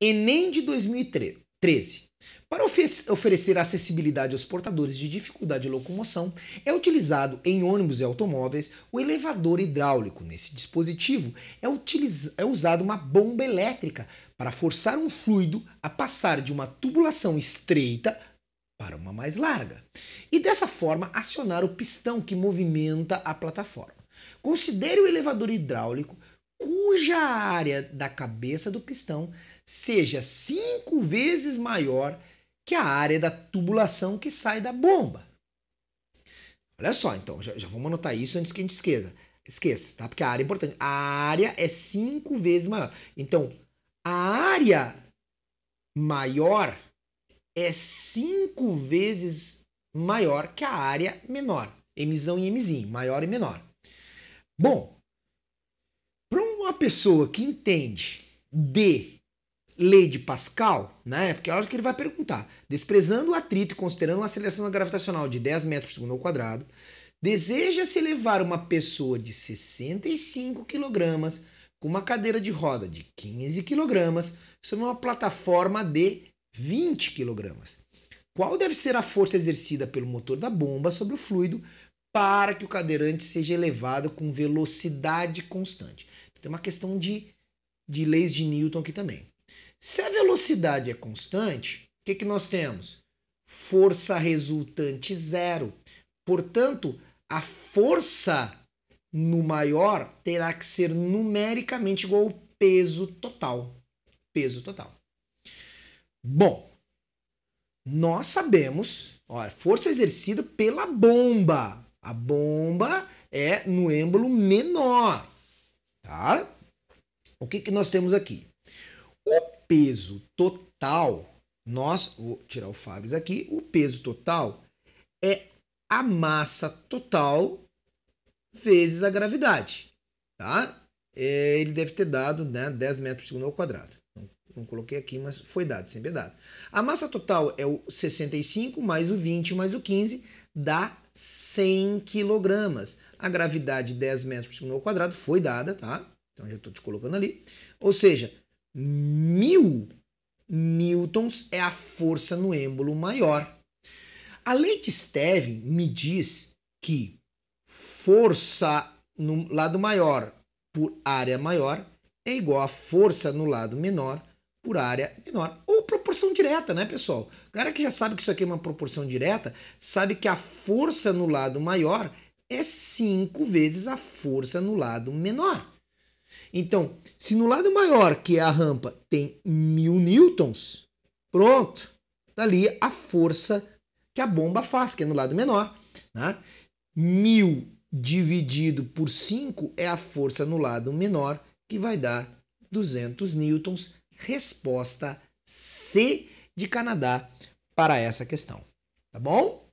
Enem de 2013. Para oferecer acessibilidade aos portadores de dificuldade de locomoção, é utilizado em ônibus e automóveis o elevador hidráulico. Nesse dispositivo é, utiliz... é usada uma bomba elétrica para forçar um fluido a passar de uma tubulação estreita para uma mais larga, e dessa forma acionar o pistão que movimenta a plataforma. Considere o elevador hidráulico cuja área da cabeça do pistão seja cinco vezes maior que a área da tubulação que sai da bomba. Olha só, então, já, já vamos anotar isso antes que a gente esqueça. Esqueça, tá? Porque a área é importante. A área é cinco vezes maior. Então, a área maior é cinco vezes maior que a área menor. Mzão e Mzinho, maior e menor. Bom, uma pessoa que entende de lei de Pascal, né? Porque é hora que ele vai perguntar. Desprezando o atrito e considerando a aceleração gravitacional de 10 metros por segundo ao quadrado, deseja-se levar uma pessoa de 65 kg com uma cadeira de roda de 15 kg sobre uma plataforma de 20 kg. Qual deve ser a força exercida pelo motor da bomba sobre o fluido para que o cadeirante seja elevado com velocidade constante? Tem uma questão de, de leis de Newton aqui também. Se a velocidade é constante, o que, que nós temos? Força resultante zero. Portanto, a força no maior terá que ser numericamente igual ao peso total. Peso total. Bom, nós sabemos, ó, é força exercida pela bomba. A bomba é no êmbolo menor. Tá? O que, que nós temos aqui? O peso total, nós, vou tirar o Fábio aqui, o peso total é a massa total vezes a gravidade, tá? É, ele deve ter dado né, 10 metros por segundo ao quadrado. Não, não coloquei aqui, mas foi dado, sempre é dado. A massa total é o 65 mais o 20 mais o 15, dá 100 quilogramas. A gravidade 10 metros por segundo ao quadrado foi dada, tá? Então já estou te colocando ali. Ou seja, mil newtons é a força no êmbolo maior. A lei de Steven me diz que força no lado maior por área maior é igual a força no lado menor por área menor. Ou proporção direta, né, pessoal? O cara que já sabe que isso aqui é uma proporção direta, sabe que a força no lado maior é cinco vezes a força no lado menor. Então, se no lado maior, que é a rampa, tem mil newtons, pronto, dali tá ali a força que a bomba faz, que é no lado menor. Né? Mil dividido por 5 é a força no lado menor, que vai dar 200 newtons. Resposta C de Canadá para essa questão. Tá bom?